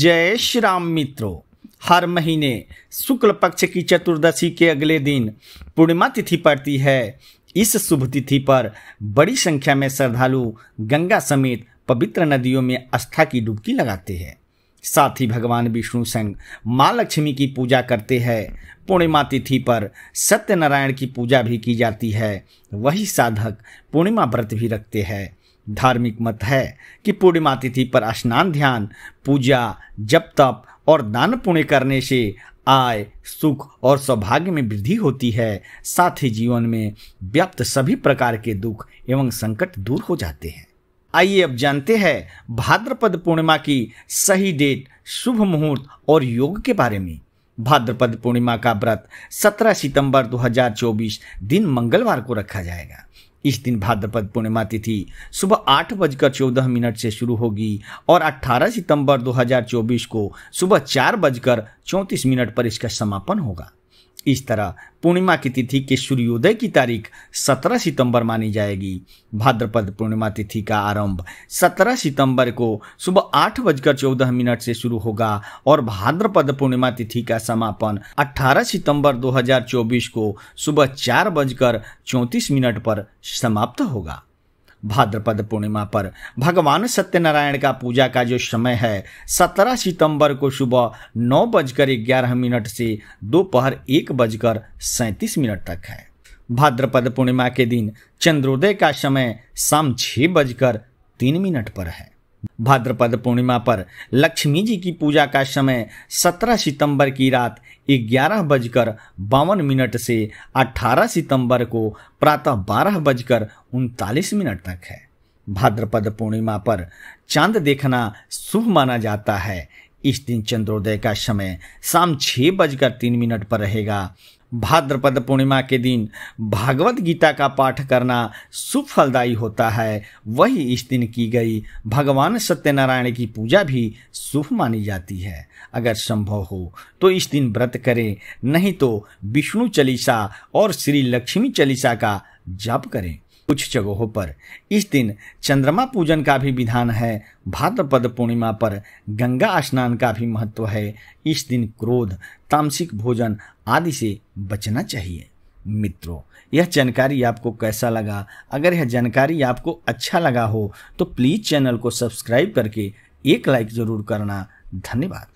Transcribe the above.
जय श्री राम मित्रों हर महीने शुक्ल पक्ष की चतुर्दशी के अगले दिन पूर्णिमा तिथि पड़ती है इस शुभ तिथि पर बड़ी संख्या में श्रद्धालु गंगा समेत पवित्र नदियों में आस्था की डुबकी लगाते हैं साथ ही भगवान विष्णु संग माँ लक्ष्मी की पूजा करते हैं पूर्णिमा तिथि पर सत्यनारायण की पूजा भी की जाती है वही साधक पूर्णिमा व्रत भी रखते हैं धार्मिक मत है कि पूर्णिमा तिथि पर स्नान ध्यान पूजा जप तप और दान पुण्य करने से आय सुख और सौभाग्य में वृद्धि होती है साथ ही जीवन में व्याप्त सभी प्रकार के दुख एवं संकट दूर हो जाते हैं आइए अब जानते हैं भाद्रपद पूर्णिमा की सही डेट शुभ मुहूर्त और योग के बारे में भाद्रपद पूर्णिमा का व्रत 17 सितंबर 2024 दिन मंगलवार को रखा जाएगा इस दिन भाद्रपद पूर्णिमा तिथि सुबह आठ बजकर चौदह मिनट से शुरू होगी और 18 सितंबर 2024 को सुबह चार बजकर चौंतीस मिनट पर इसका समापन होगा इस तरह पूर्णिमा की तिथि के सूर्योदय की तारीख 17 सितंबर मानी जाएगी भाद्रपद पूर्णिमा तिथि का आरंभ 17 सितंबर को सुबह आठ बजकर चौदह मिनट से शुरू होगा और भाद्रपद पूर्णिमा तिथि का समापन 18 सितंबर 2024 को सुबह चार बजकर चौंतीस मिनट पर समाप्त होगा भाद्रपद पूर्णिमा पर भगवान सत्यनारायण का पूजा का जो समय है 17 सितंबर को सुबह नौ बजकर ग्यारह मिनट से दोपहर एक बजकर सैंतीस मिनट तक है भाद्रपद पूर्णिमा के दिन चंद्रोदय का समय शाम छः बजकर तीन मिनट पर है भाद्रपद पूर्णिमा पर लक्ष्मी जी की पूजा का समय 17 सितंबर की रात ग्यारह बजकर बावन मिनट से 18 सितंबर को प्रातः बारह बजकर उनतालीस मिनट तक है भाद्रपद पूर्णिमा पर चांद देखना शुभ माना जाता है इस दिन चंद्रोदय का समय शाम छः बजकर तीन मिनट पर रहेगा भाद्रपद पूर्णिमा के दिन भागवत गीता का पाठ करना शुभ फलदायी होता है वही इस दिन की गई भगवान सत्यनारायण की पूजा भी शुभ मानी जाती है अगर संभव हो तो इस दिन व्रत करें नहीं तो विष्णु चालीसा और श्री लक्ष्मी चालीसा का जप करें कुछ जगहों पर इस दिन चंद्रमा पूजन का भी विधान है भाद्रपद पूर्णिमा पर गंगा स्नान का भी महत्व है इस दिन क्रोध तामसिक भोजन आदि से बचना चाहिए मित्रों यह जानकारी आपको कैसा लगा अगर यह जानकारी आपको अच्छा लगा हो तो प्लीज़ चैनल को सब्सक्राइब करके एक लाइक ज़रूर करना धन्यवाद